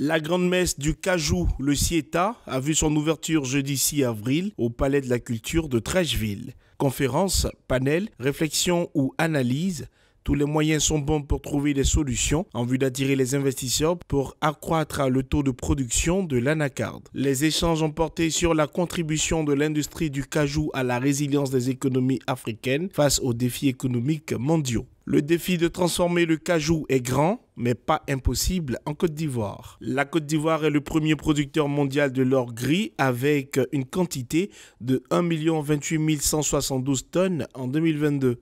La grande messe du Cajou, le Cieta, a vu son ouverture jeudi 6 avril au Palais de la Culture de Trècheville. Conférences, panels, réflexions ou analyses, tous les moyens sont bons pour trouver des solutions en vue d'attirer les investisseurs pour accroître le taux de production de l'anacarde. Les échanges ont porté sur la contribution de l'industrie du cajou à la résilience des économies africaines face aux défis économiques mondiaux. Le défi de transformer le cajou est grand, mais pas impossible en Côte d'Ivoire. La Côte d'Ivoire est le premier producteur mondial de l'or gris avec une quantité de 1 soixante 172 tonnes en 2022.